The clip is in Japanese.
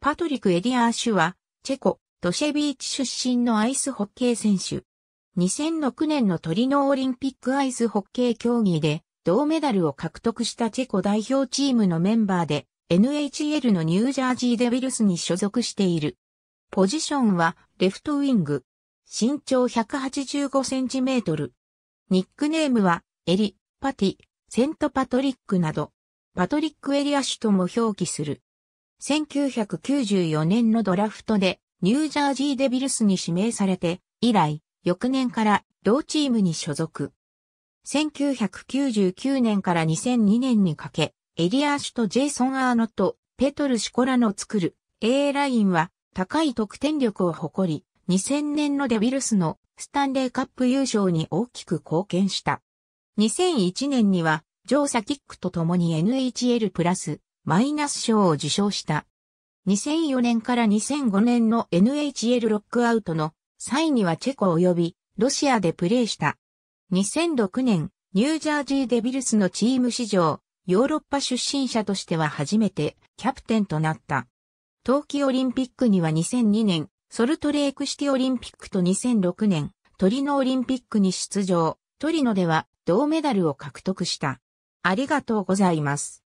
パトリク・エディアーシュは、チェコ、トシェビーチ出身のアイスホッケー選手。2006年のトリノオリンピックアイスホッケー競技で、銅メダルを獲得したチェコ代表チームのメンバーで、NHL のニュージャージーデビルスに所属している。ポジションは、レフトウィング。身長185センチメートル。ニックネームは、エリ、パティ、セントパトリックなど、パトリックエリアシュとも表記する。1994年のドラフトでニュージャージーデビルスに指名されて、以来、翌年から同チームに所属。1999年から2002年にかけ、エリアーシュとジェイソン・アーノとペトル・シコラの作る A ラインは高い得点力を誇り、2000年のデビルスのスタンレーカップ優勝に大きく貢献した。2001年には、ジョーサキックと共に NHL プラスマイナス賞を受賞した。2004年から2005年の NHL ロックアウトの際にはチェコ及びロシアでプレーした。2006年、ニュージャージーデビルスのチーム史上、ヨーロッパ出身者としては初めてキャプテンとなった。冬季オリンピックには2002年、ソルトレークシティオリンピックと2006年、トリノオリンピックに出場、トリノでは銅メダルを獲得した。ありがとうございます。